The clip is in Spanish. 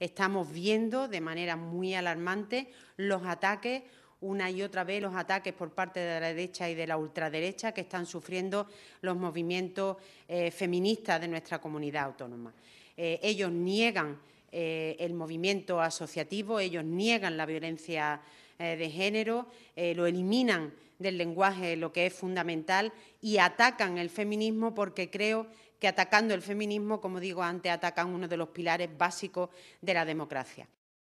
estamos viendo de manera muy alarmante los ataques una y otra vez los ataques por parte de la derecha y de la ultraderecha que están sufriendo los movimientos eh, feministas de nuestra comunidad autónoma. Eh, ellos niegan eh, el movimiento asociativo, ellos niegan la violencia eh, de género, eh, lo eliminan del lenguaje, lo que es fundamental, y atacan el feminismo porque creo que atacando el feminismo, como digo antes, atacan uno de los pilares básicos de la democracia.